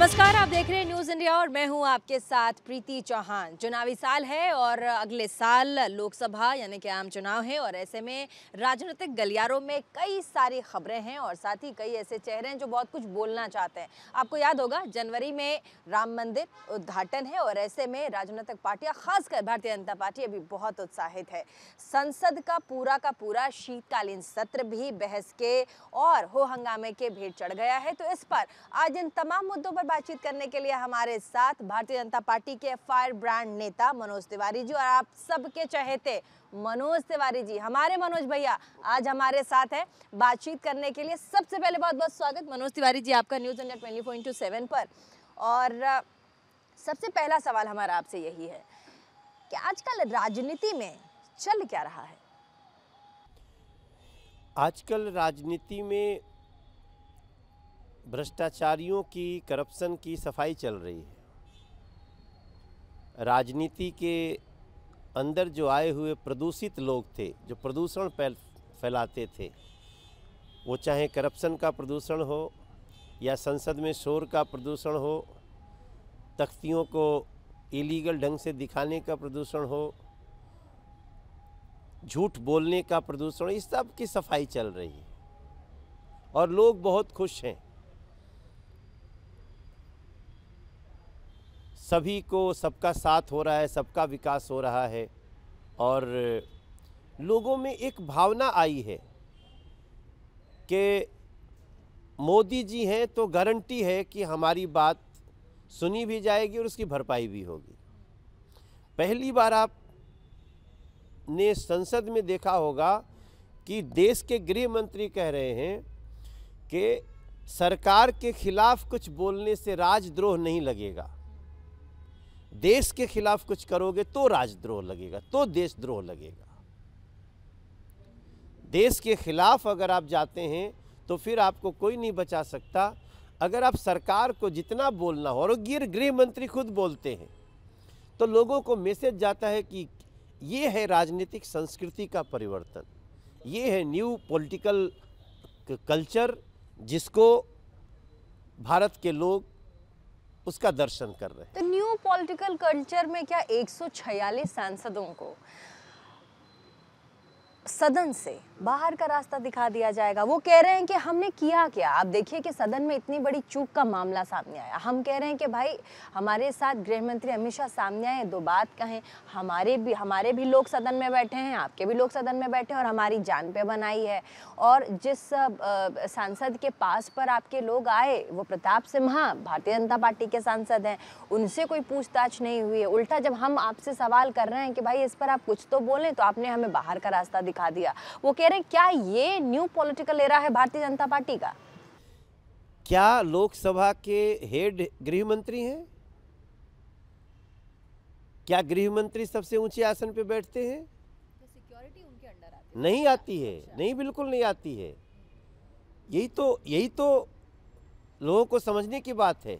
नमस्कार आप देख रहे हैं न्यूज इंडिया और मैं हूं आपके साथ प्रीति चौहान चुनावी साल है और अगले साल लोकसभा यानी कि आम चुनाव है और ऐसे में राजनीतिक गलियारों में कई सारी खबरें हैं और साथ ही कई ऐसे चेहरे हैं जो बहुत कुछ बोलना चाहते हैं आपको याद होगा जनवरी में राम मंदिर उद्घाटन है और ऐसे में राजनीतिक पार्टियां खासकर भारतीय जनता पार्टी अभी बहुत उत्साहित है संसद का पूरा का पूरा शीतकालीन सत्र भी बहस के और हो हंगामे के भीड़ चढ़ गया है तो इस पर आज इन तमाम मुद्दों पर बातचीत करने के लिए हमारे साथ भारतीय जनता पार्टी के फायर ब्रांड नेता मनोज तिवारी जी और आप सबके चहेते मनोज तिवारी जी हमारे मनोज भैया आज हमारे साथ हैं बातचीत करने के लिए सबसे पहले बहुत बहुत स्वागत मनोज तिवारी जी आपका News India twenty four into seven पर और सबसे पहला सवाल हमारा आपसे यही है कि आजकल राजनीति में चल क्या रहा है आजकल राजनीति में भ्रष्टाचारियों की करप्शन की सफाई चल रही है राजनीति के अंदर जो आए हुए प्रदूषित लोग थे जो प्रदूषण फैलाते थे वो चाहे करप्शन का प्रदूषण हो या संसद में शोर का प्रदूषण हो तख्तियों को इलीगल ढंग से दिखाने का प्रदूषण हो झूठ बोलने का प्रदूषण इस सब की सफाई चल रही है और लोग बहुत खुश हैं सभी को सबका साथ हो रहा है सबका विकास हो रहा है और लोगों में एक भावना आई है कि मोदी जी हैं तो गारंटी है कि हमारी बात सुनी भी जाएगी और उसकी भरपाई भी होगी पहली बार आप ने संसद में देखा होगा कि देश के गृह मंत्री कह रहे हैं कि सरकार के खिलाफ कुछ बोलने से राजद्रोह नहीं लगेगा देश के खिलाफ कुछ करोगे तो राजद्रोह लगेगा तो देशद्रोह लगेगा देश के खिलाफ अगर आप जाते हैं तो फिर आपको कोई नहीं बचा सकता अगर आप सरकार को जितना बोलना हो और गिर गृह मंत्री खुद बोलते हैं तो लोगों को मैसेज जाता है कि ये है राजनीतिक संस्कृति का परिवर्तन ये है न्यू पॉलिटिकल कल्चर जिसको भारत के लोग उसका दर्शन कर रहे हैं तो न्यू पॉलिटिकल कल्चर में क्या 146 सांसदों को सदन से बाहर का रास्ता दिखा दिया जाएगा वो कह रहे हैं कि हमने किया क्या आप देखिए कि सदन में इतनी बड़ी चूक का मामला सामने आया हम कह रहे हैं कि भाई हमारे साथ गृह मंत्री अमित शाह सामने आए दो बात कहें हमारे भी हमारे भी लोग सदन में बैठे हैं आपके भी लोग सदन में बैठे हैं और हमारी जान पे बनाई है और जिस सांसद के पास पर आपके लोग आए वो प्रताप सिम्हा भारतीय जनता पार्टी के सांसद हैं उनसे कोई पूछताछ नहीं हुई है उल्टा जब हम आपसे सवाल कर रहे हैं कि भाई इस पर आप कुछ तो बोलें तो आपने हमें बाहर का रास्ता दिखा दिया वो कह करें क्या ये न्यू पॉलिटिकल एरा है भारतीय जनता पार्टी का क्या लोकसभा के हेड गृह मंत्री हैं क्या गृह मंत्री सबसे ऊंचे आसन पे बैठते हैं सिक्योरिटी उनके अंडर आती है नहीं आती है अच्छा। नहीं बिल्कुल नहीं आती है यही तो यही तो लोगों को समझने की बात है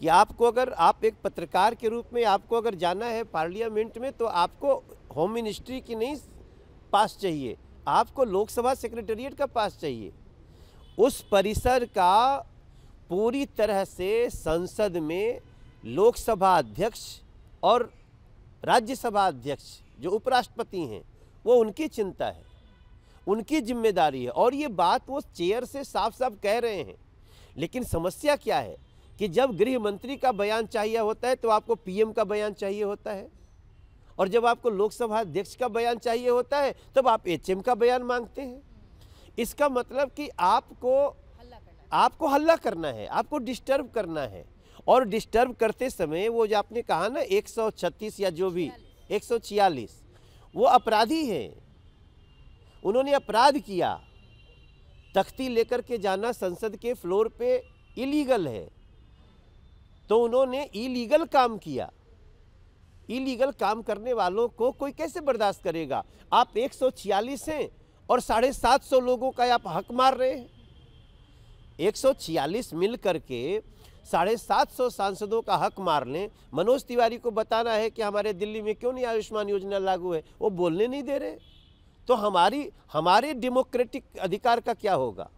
कि आपको अगर आप एक पत्रकार के रूप में आपको अगर जाना है पार्लियामेंट में तो आपको होम मिनिस्ट्री की नहीं पास चाहिए आपको लोकसभा सेक्रेटेरिएट का पास चाहिए उस परिसर का पूरी तरह से संसद में लोकसभा अध्यक्ष और राज्यसभा अध्यक्ष जो उपराष्ट्रपति हैं वो उनकी चिंता है उनकी जिम्मेदारी है और ये बात वो चेयर से साफ साफ कह रहे हैं लेकिन समस्या क्या है कि जब गृह मंत्री का बयान चाहिए होता है तो आपको पीएम का बयान चाहिए होता है और जब आपको लोकसभा अध्यक्ष का बयान चाहिए होता है तब आप एच का बयान मांगते हैं इसका मतलब कि आपको आपको हल्ला करना है आपको डिस्टर्ब करना है और डिस्टर्ब करते समय वो जो आपने कहा ना 136 या जो भी 146 वो अपराधी हैं उन्होंने अपराध किया तख्ती लेकर के जाना संसद के फ्लोर पे इलीगल है तो उन्होंने इलीगल काम किया इलीगल काम करने वालों को कोई कैसे बर्दाश्त करेगा आप एक हैं और साढ़े सात सौ लोगों का आप हक मार रहे हैं एक सौ छियालीस मिल करके साढ़े सात सौ सांसदों का हक मार लें मनोज तिवारी को बताना है कि हमारे दिल्ली में क्यों नहीं आयुष्मान योजना लागू है वो बोलने नहीं दे रहे तो हमारी हमारे डेमोक्रेटिक अधिकार का क्या होगा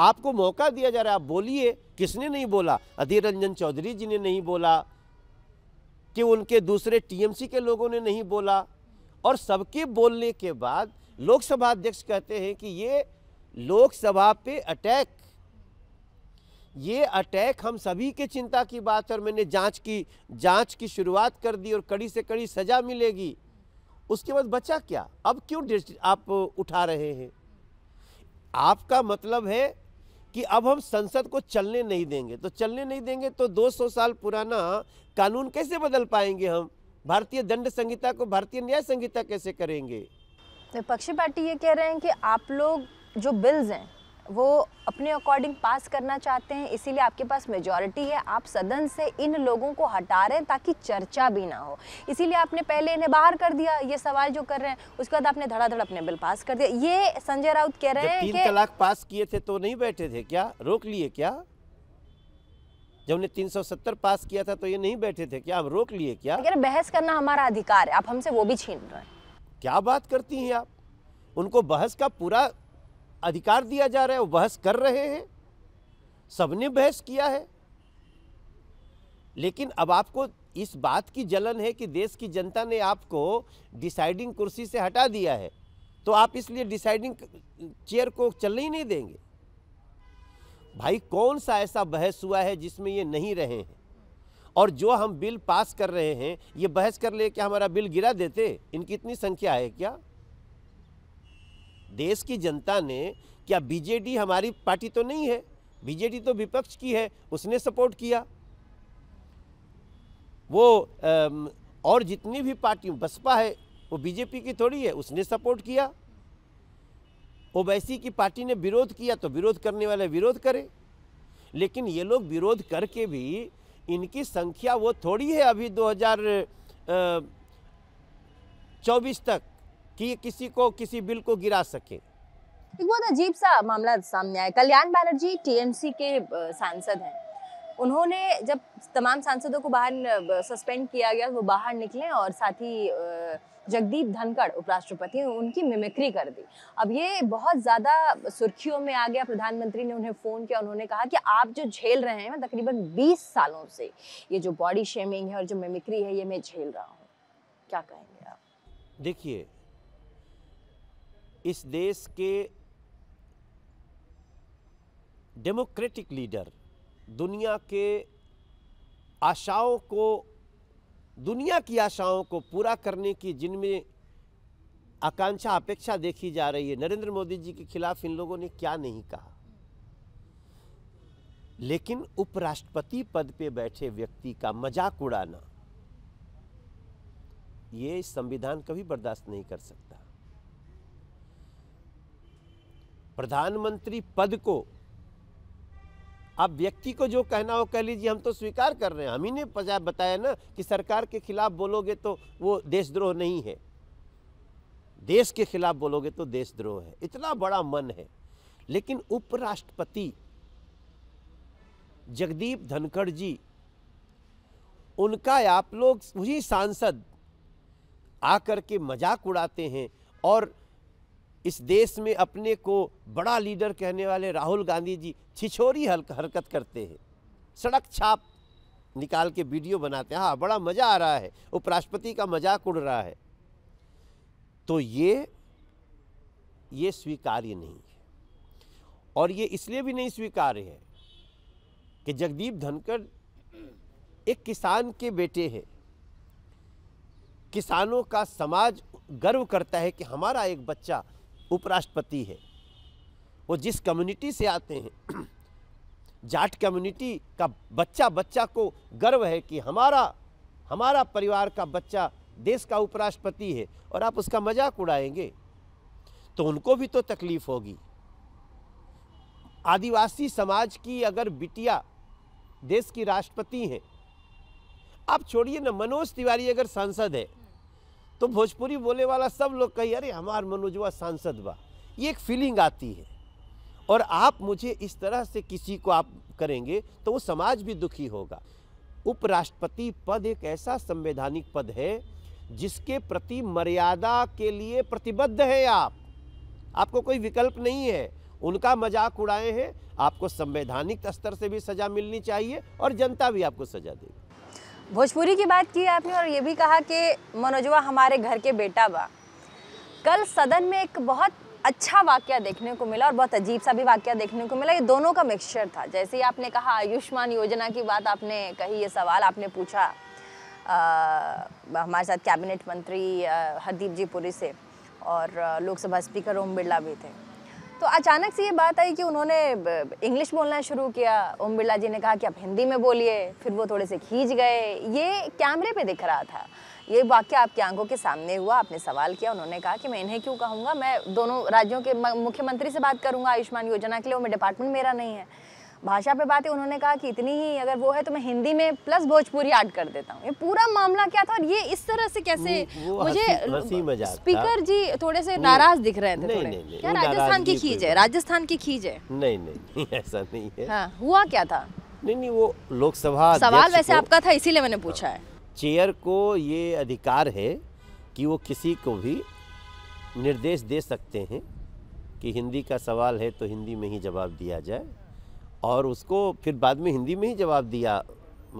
आपको मौका दिया जा रहा है आप बोलिए किसने नहीं बोला अधीर रंजन चौधरी जी ने नहीं बोला कि उनके दूसरे टीएमसी के लोगों ने नहीं बोला और सबके बोलने के बाद लोकसभा अध्यक्ष कहते हैं कि ये लोकसभा पे अटैक ये अटैक हम सभी के चिंता की बात है और मैंने जांच की जांच की शुरुआत कर दी और कड़ी से कड़ी सजा मिलेगी उसके बाद बचा क्या अब क्यों आप उठा रहे हैं आपका मतलब है कि अब हम संसद को चलने नहीं देंगे तो चलने नहीं देंगे तो 200 साल पुराना कानून कैसे बदल पाएंगे हम भारतीय दंड संहिता को भारतीय न्याय संहिता कैसे करेंगे विपक्षी पार्टी ये कह रहे हैं कि आप लोग जो बिल्स हैं वो अपने अकॉर्डिंग पास करना चाहते हैं इसीलिए आपके पास मेजॉरिटी है आप सदन से इन लोगों को हटा रहे हैं ताकि चर्चा भी ना हो इसीलिए आपने पहले इन्हें बाहर कर दिया ये सवाल जो कर रहे हैं उसके बाद आपने धड़ाधड़ अपने बिल पास कर दिया ये संजय राउत कह रहे हैं तीन तलाक पास किए थे तो नहीं बैठे थे क्या रोक लिए क्या जब ने 370 पास किया था तो ये नहीं बैठे थे क्या आप रोक लिए क्या अगर बहस करना हमारा अधिकार है आप हमसे वो भी छीन रहे हैं क्या बात करती हैं आप उनको बहस का पूरा अधिकार दिया जा रहा है वो बहस कर रहे हैं सबने बहस किया है लेकिन अब आपको इस बात की जलन है कि देश की जनता ने आपको डिसाइडिंग कुर्सी से हटा दिया है तो आप इसलिए डिसाइडिंग चेयर को चलने ही नहीं देंगे भाई कौन सा ऐसा बहस हुआ है जिसमें ये नहीं रहे हैं और जो हम बिल पास कर रहे हैं ये बहस कर ले कि हमारा बिल गिरा देते इनकी इतनी संख्या है क्या देश की जनता ने क्या बीजेडी हमारी पार्टी तो नहीं है बीजेडी तो विपक्ष की है उसने सपोर्ट किया वो और जितनी भी पार्टी बसपा है वो बीजेपी की थोड़ी है उसने सपोर्ट किया ओबैसी की पार्टी ने विरोध किया तो विरोध करने वाले विरोध करे लेकिन ये लोग विरोध करके भी इनकी संख्या वो थोड़ी है अभी 2024 तक कि ये किसी को किसी बिल को गिरा सके एक बहुत अजीब सा मामला सामने आया कल्याण बैनर्जी टीएमसी के सांसद हैं उन्होंने जब तमाम सांसदों को बाहर सस्पेंड किया गया वो बाहर निकले और साथ ही जगदीप धनखड़ उपराष्ट्रपति उनकी मिमिक्री कर दी अब ये बहुत ज़्यादा सुर्खियों में आ गया प्रधानमंत्री ने उन्हें फ़ोन किया उन्होंने कहा कि आप जो झेल रहे हैं तकरीबन 20 सालों से ये जो बॉडी शेमिंग है और जो मिमिक्री है ये मैं झेल रहा हूँ क्या कहेंगे आप देखिए इस देश के डेमोक्रेटिक लीडर दुनिया के आशाओं को दुनिया की आशाओं को पूरा करने की जिनमें आकांक्षा अपेक्षा देखी जा रही है नरेंद्र मोदी जी के खिलाफ इन लोगों ने क्या नहीं कहा लेकिन उपराष्ट्रपति पद पे बैठे व्यक्ति का मजाक उड़ाना ये संविधान कभी बर्दाश्त नहीं कर सकता प्रधानमंत्री पद को आप व्यक्ति को जो कहना हो कह लीजिए हम तो स्वीकार कर रहे हैं हम ही ने बताया ना कि सरकार के खिलाफ बोलोगे तो वो देशद्रोह नहीं है देश के खिलाफ बोलोगे तो देशद्रोह है इतना बड़ा मन है लेकिन उपराष्ट्रपति जगदीप धनखड़ जी उनका आप लोग वही सांसद आकर के मजाक उड़ाते हैं और इस देश में अपने को बड़ा लीडर कहने वाले राहुल गांधी जी छिछोरी हरकत करते हैं सड़क छाप निकाल के वीडियो बनाते हैं हाँ बड़ा मज़ा आ रहा है उपराष्ट्रपति का मजाक उड़ रहा है तो ये ये स्वीकार्य नहीं है और ये इसलिए भी नहीं स्वीकार्य है कि जगदीप धनखड़ एक किसान के बेटे हैं किसानों का समाज गर्व करता है कि हमारा एक बच्चा उपराष्ट्रपति है वो जिस कम्युनिटी से आते हैं जाट कम्युनिटी का बच्चा बच्चा को गर्व है कि हमारा हमारा परिवार का बच्चा देश का उपराष्ट्रपति है और आप उसका मजाक उड़ाएंगे तो उनको भी तो तकलीफ होगी आदिवासी समाज की अगर बिटिया देश की राष्ट्रपति हैं आप छोड़िए ना मनोज तिवारी अगर सांसद है तो भोजपुरी बोले वाला सब लोग कही अरे हमार मनोजवा सांसद बा ये एक फीलिंग आती है और आप मुझे इस तरह से किसी को आप करेंगे तो वो समाज भी दुखी होगा उपराष्ट्रपति पद एक ऐसा संवैधानिक पद है जिसके प्रति मर्यादा के लिए प्रतिबद्ध हैं आप आपको कोई विकल्प नहीं है उनका मजाक उड़ाए हैं आपको संवैधानिक स्तर से भी सज़ा मिलनी चाहिए और जनता भी आपको सज़ा देगी भोजपुरी की बात की आपने और ये भी कहा कि मनोजवा हमारे घर के बेटा बा कल सदन में एक बहुत अच्छा वाक्य देखने को मिला और बहुत अजीब सा भी वाक्य देखने को मिला ये दोनों का मिक्सचर था जैसे ही आपने कहा आयुष्मान योजना की बात आपने कही ये सवाल आपने पूछा आ, हमारे साथ कैबिनेट मंत्री हरदीप जी पुरी से और लोकसभा स्पीकर ओम बिरला भी थे तो अचानक से ये बात आई कि उन्होंने इंग्लिश बोलना शुरू किया ओम बिरला जी ने कहा कि आप हिंदी में बोलिए फिर वो थोड़े से खींच गए ये कैमरे पे दिख रहा था ये वाक्य आपकी आंखों के सामने हुआ आपने सवाल किया उन्होंने कहा कि मैं इन्हें क्यों कहूँगा मैं दोनों राज्यों के मुख्यमंत्री से बात करूँगा आयुष्मान योजना के लिए वो मैं डिपार्टमेंट मेरा नहीं है भाषा पे बात है उन्होंने कहा कि इतनी ही अगर वो है तो मैं हिंदी में प्लस भोजपुरी ऐड कर देता हूँ ये पूरा मामला क्या था और ये इस तरह से कैसे मुझे स्पीकर जी थोड़े से नाराज दिख रहे थे क्या राजस्थान की खींच है राजस्थान की खींच है नहीं नहीं ऐसा नहीं है हाँ, हुआ क्या था नहीं नहीं वो लोकसभा सवाल वैसे आपका था इसीलिए मैंने पूछा है चेयर को ये अधिकार है कि वो किसी को भी निर्देश दे सकते हैं कि हिंदी का सवाल है तो हिंदी में ही जवाब दिया जाए और उसको फिर बाद में हिंदी में ही जवाब दिया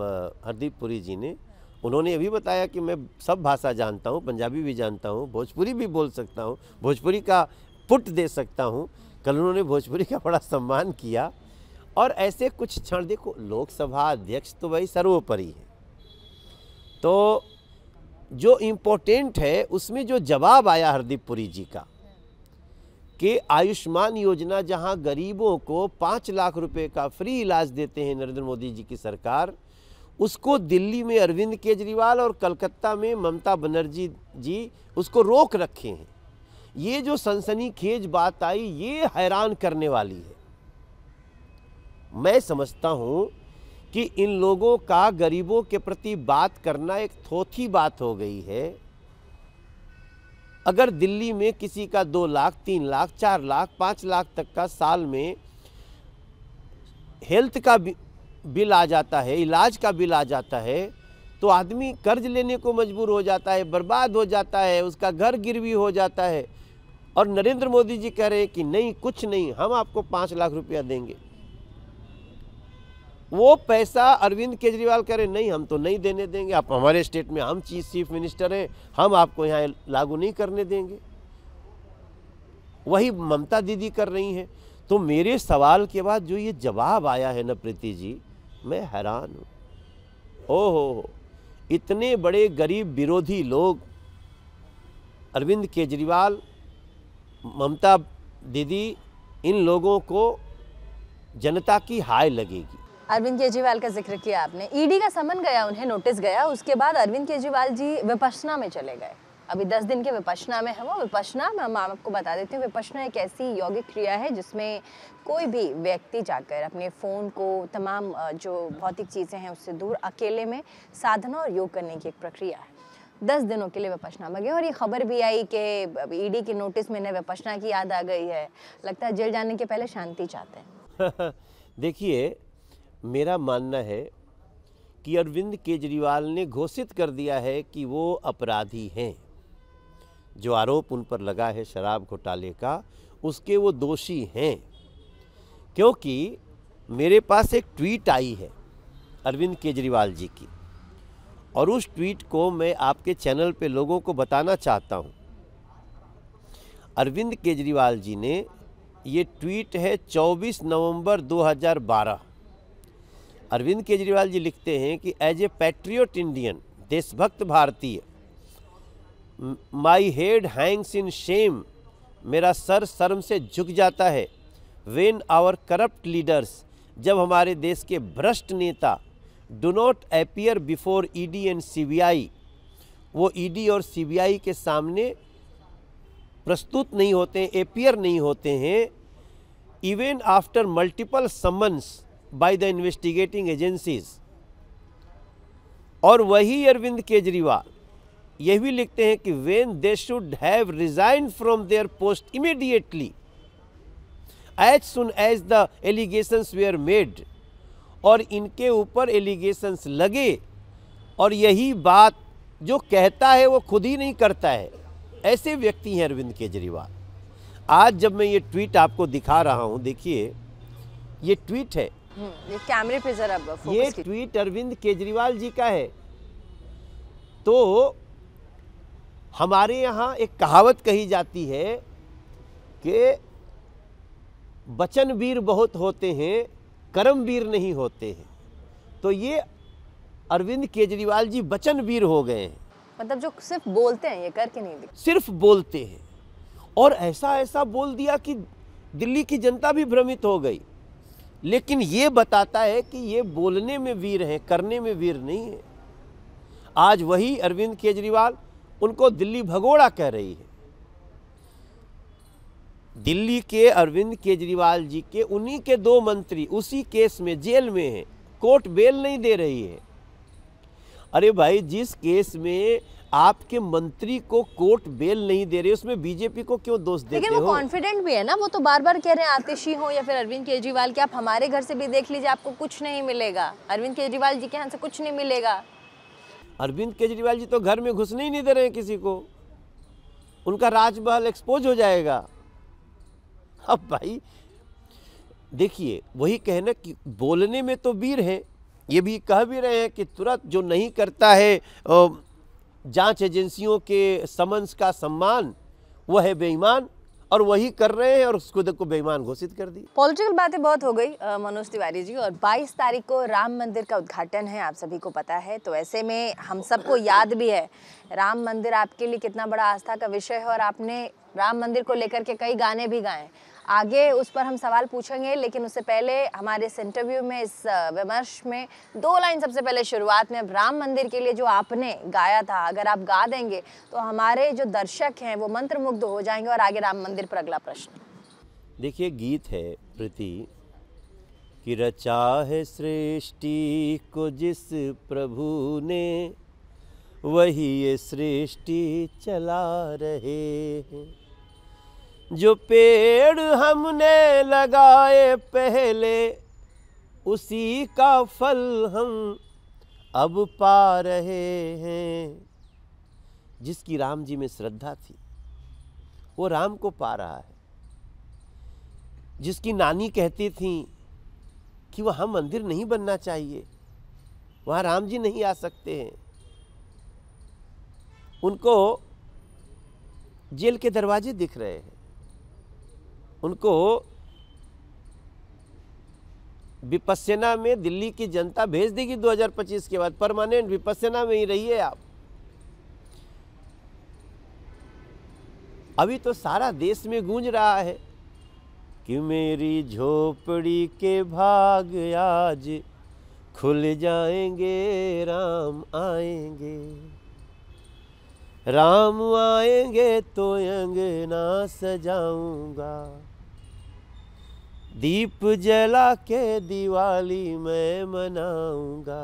हरदीप पुरी जी ने उन्होंने ये भी बताया कि मैं सब भाषा जानता हूँ पंजाबी भी जानता हूँ भोजपुरी भी बोल सकता हूँ भोजपुरी का पुट दे सकता हूँ कल उन्होंने भोजपुरी का बड़ा सम्मान किया और ऐसे कुछ क्षण देखो लोकसभा अध्यक्ष तो भाई सर्वोपरि है तो जो इम्पोर्टेंट है उसमें जो जवाब आया हरदीप पुरी जी का कि आयुष्मान योजना जहां गरीबों को पाँच लाख रुपए का फ्री इलाज देते हैं नरेंद्र मोदी जी की सरकार उसको दिल्ली में अरविंद केजरीवाल और कलकत्ता में ममता बनर्जी जी उसको रोक रखे हैं ये जो सनसनीखेज बात आई ये हैरान करने वाली है मैं समझता हूँ कि इन लोगों का गरीबों के प्रति बात करना एक थोथी बात हो गई है अगर दिल्ली में किसी का दो लाख तीन लाख चार लाख पाँच लाख तक का साल में हेल्थ का बिल आ जाता है इलाज का बिल आ जाता है तो आदमी कर्ज लेने को मजबूर हो जाता है बर्बाद हो जाता है उसका घर गिरवी हो जाता है और नरेंद्र मोदी जी कह रहे हैं कि नहीं कुछ नहीं हम आपको पाँच लाख रुपया देंगे वो पैसा अरविंद केजरीवाल कह रहे नहीं हम तो नहीं देने देंगे आप हमारे स्टेट में हम चीफ चीफ मिनिस्टर हैं हम आपको यहाँ लागू नहीं करने देंगे वही ममता दीदी कर रही हैं तो मेरे सवाल के बाद जो ये जवाब आया है न प्रीति जी मैं हैरान हूँ ओहो इतने बड़े गरीब विरोधी लोग अरविंद केजरीवाल ममता दीदी इन लोगों को जनता की हाय लगेगी अरविंद केजरीवाल का जिक्र किया आपने ईडी e का समन गया उन्हें नोटिस गया उसके बाद अरविंद केजरीवाल जी विपसना में चले गए अभी दस दिन के विपसना में है वो विपसना में हम आपको बता देती हूँ विपसना एक ऐसी यौगिक क्रिया है जिसमें कोई भी व्यक्ति जाकर अपने फ़ोन को तमाम जो भौतिक चीज़ें हैं उससे दूर अकेले में साधना और योग करने की एक प्रक्रिया है दस दिनों के लिए विपसना में गए और ये खबर भी आई कि ईडी के नोटिस में इन्हें विपसना की याद आ गई है लगता है जेल जाने के पहले शांति चाहते हैं देखिए मेरा मानना है कि अरविंद केजरीवाल ने घोषित कर दिया है कि वो अपराधी हैं जो आरोप उन पर लगा है शराब घोटाले का उसके वो दोषी हैं क्योंकि मेरे पास एक ट्वीट आई है अरविंद केजरीवाल जी की और उस ट्वीट को मैं आपके चैनल पे लोगों को बताना चाहता हूँ अरविंद केजरीवाल जी ने ये ट्वीट है 24 नवंबर 2012 अरविंद केजरीवाल जी लिखते हैं कि एज ए पैट्रियट इंडियन देशभक्त भारतीय my head hangs in shame मेरा सर शर्म से झुक जाता है वेन आवर करप्ट लीडर्स जब हमारे देश के भ्रष्ट नेता do not appear before ED and CBI वो ईडी e और सीबीआई के सामने प्रस्तुत नहीं होते अपियर नहीं होते हैं even after multiple summons by the investigating agencies और वही अरविंद केजरीवाल यह भी लिखते हैं कि when they should have resign from their post immediately as soon as the allegations were made और इनके ऊपर एलिगेशंस लगे और यही बात जो कहता है वो खुद ही नहीं करता है ऐसे व्यक्ति हैं अरविंद केजरीवाल आज जब मैं ये ट्वीट आपको दिखा रहा हूँ देखिए ये ट्वीट है हम्म, ये कैमरे पे जरा ये ट्वीट अरविंद केजरीवाल जी का है तो हमारे यहाँ एक कहावत कही जाती है कि वीर बहुत होते हैं कर्मवीर नहीं होते हैं तो ये अरविंद केजरीवाल जी वीर हो गए हैं मतलब जो सिर्फ बोलते हैं ये करके नहीं दिखते सिर्फ बोलते हैं और ऐसा ऐसा बोल दिया कि दिल्ली की जनता भी भ्रमित हो गई लेकिन ये बताता है कि ये बोलने में वीर हैं करने में वीर नहीं है आज वही अरविंद केजरीवाल उनको दिल्ली भगोड़ा कह रही है दिल्ली के अरविंद केजरीवाल जी के उन्हीं के दो मंत्री उसी केस में जेल में हैं कोर्ट बेल नहीं दे रही है अरे भाई जिस केस में आपके मंत्री को कोर्ट बेल नहीं दे रहे उसमें बीजेपी को क्यों दोष देते हो? वो कॉन्फिडेंट भी है ना वो तो बार बार कह रहे हैं आतिशी हो या फिर अरविंद केजरीवाल के आप हमारे घर से भी देख लीजिए आपको कुछ नहीं मिलेगा अरविंद केजरीवाल जी के यहाँ से कुछ नहीं मिलेगा अरविंद केजरीवाल जी तो घर में घुसने ही नहीं दे रहे किसी को उनका राजमहल एक्सपोज हो जाएगा अब भाई देखिए वही कहना कि बोलने में तो वीर है ये भी कह भी रहे हैं कि तुरंत जो नहीं करता है ओ, जांच एजेंसियों के समन्स का सम्मान वह है बेईमान और वही कर रहे हैं और खुद को बेईमान घोषित कर दी पॉलिटिकल बातें बहुत हो गई मनोज तिवारी जी और 22 तारीख को राम मंदिर का उद्घाटन है आप सभी को पता है तो ऐसे में हम सबको याद भी है राम मंदिर आपके लिए कितना बड़ा आस्था का विषय है और आपने राम मंदिर को लेकर के कई गाने भी गाए आगे उस पर हम सवाल पूछेंगे लेकिन उससे पहले हमारे इस इंटरव्यू में इस विमर्श में दो लाइन सबसे पहले शुरुआत में राम मंदिर के लिए जो आपने गाया था अगर आप गा देंगे तो हमारे जो दर्शक हैं वो मंत्रमुग्ध हो जाएंगे और आगे राम मंदिर पर अगला प्रश्न देखिए गीत है प्रति कि रचा है सृष्टि को जिस प्रभु ने वही ये सृष्टि चला रहे हैं जो पेड़ हमने लगाए पहले उसी का फल हम अब पा रहे हैं जिसकी राम जी में श्रद्धा थी वो राम को पा रहा है जिसकी नानी कहती थी कि वहाँ मंदिर नहीं बनना चाहिए वहाँ राम जी नहीं आ सकते हैं उनको जेल के दरवाजे दिख रहे हैं उनको विपस्यना में दिल्ली की जनता भेज देगी 2025 के बाद परमानेंट विपस्यना में ही रहिए आप अभी तो सारा देश में गूंज रहा है कि मेरी झोपड़ी के भाग आज खुल जाएंगे राम आएंगे राम आएंगे तो अंगना सजाऊंगा दीप जला के दिवाली मैं मनाऊंगा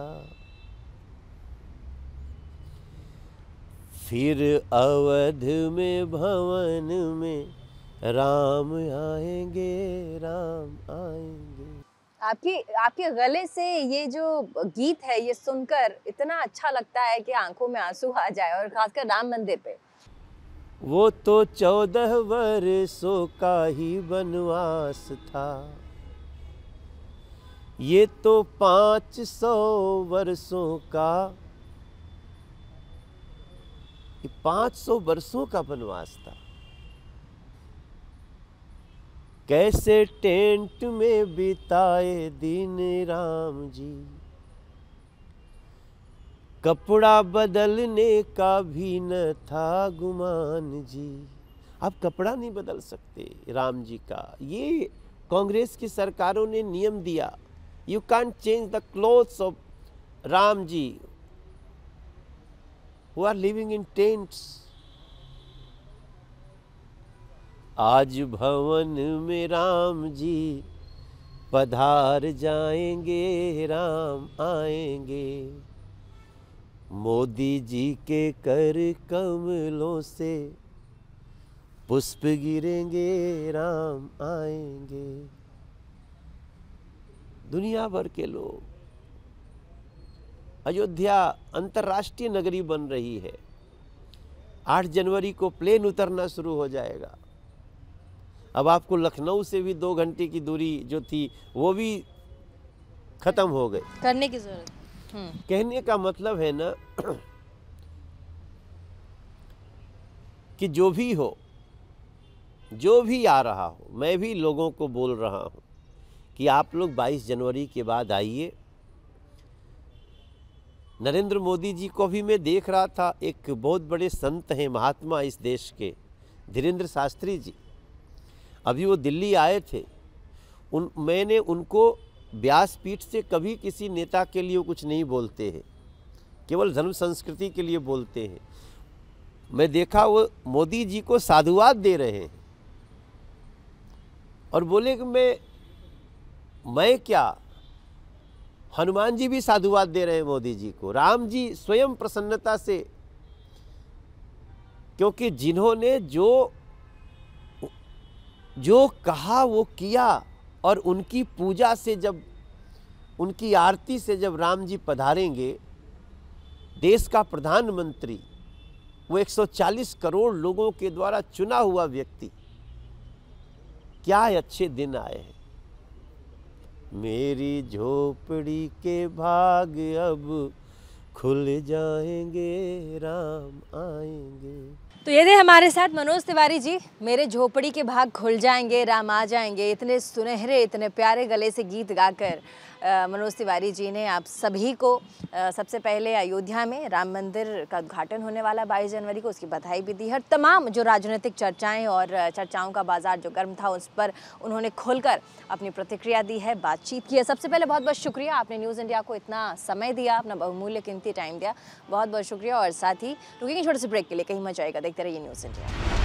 फिर अवध में भवन में राम आएंगे राम आएंगे आपकी आपके गले से ये जो गीत है ये सुनकर इतना अच्छा लगता है कि आंखों में आंसू आ जाए और खासकर राम मंदिर पे वो तो चौदह वर्षों का ही वनवास था ये तो पांच सौ वर्षों का पांच सौ वर्षों का वनवास था कैसे टेंट में बिताए दिन राम जी कपड़ा बदलने का भी न था गुमान जी आप कपड़ा नहीं बदल सकते राम जी का ये कांग्रेस की सरकारों ने नियम दिया you can change the clothes of Ram ji who are living in tents आज भवन में राम जी पधार जाएंगे राम आएंगे मोदी जी के कर कमलों से पुष्प गिरेंगे राम आएंगे दुनिया भर के लोग अयोध्या अंतर्राष्ट्रीय नगरी बन रही है 8 जनवरी को प्लेन उतरना शुरू हो जाएगा अब आपको लखनऊ से भी दो घंटे की दूरी जो थी वो भी खत्म हो गई करने की जरूरत कहने का मतलब है ना कि जो भी हो जो भी आ रहा हो मैं भी लोगों को बोल रहा हूँ कि आप लोग 22 जनवरी के बाद आइए नरेंद्र मोदी जी को भी मैं देख रहा था एक बहुत बड़े संत हैं महात्मा इस देश के धीरेन्द्र शास्त्री जी अभी वो दिल्ली आए थे उन मैंने उनको व्यासपीठ से कभी किसी नेता के लिए कुछ नहीं बोलते हैं केवल धर्म संस्कृति के लिए बोलते हैं मैं देखा वो मोदी जी को साधुवाद दे रहे हैं और बोले कि मैं मैं क्या हनुमान जी भी साधुवाद दे रहे हैं मोदी जी को राम जी स्वयं प्रसन्नता से क्योंकि जिन्होंने जो जो कहा वो किया और उनकी पूजा से जब उनकी आरती से जब राम जी पधारेंगे देश का प्रधानमंत्री वो 140 करोड़ लोगों के द्वारा चुना हुआ व्यक्ति क्या अच्छे दिन आए हैं मेरी झोपड़ी के भाग अब खुल जाएंगे राम आएंगे तो ये थे हमारे साथ मनोज तिवारी जी मेरे झोपड़ी के भाग खुल जाएंगे राम आ जाएंगे इतने सुनहरे इतने प्यारे गले से गीत गाकर मनोज तिवारी जी ने आप सभी को आ, सबसे पहले अयोध्या में राम मंदिर का उद्घाटन होने वाला 22 जनवरी को उसकी बधाई भी दी हर तमाम जो राजनीतिक चर्चाएं और चर्चाओं का बाजार जो गर्म था उस पर उन्होंने खुलकर अपनी प्रतिक्रिया दी है बातचीत की है सबसे पहले बहुत बहुत शुक्रिया आपने न्यूज़ इंडिया को इतना समय दिया अपना बहुमूल्य कीमती टाइम दिया बहुत बहुत शुक्रिया और साथ ही रुकेंगे छोटे से ब्रेक के लिए कहीं मचाएगा देखते तेरे रहिए न्यूज इंडिया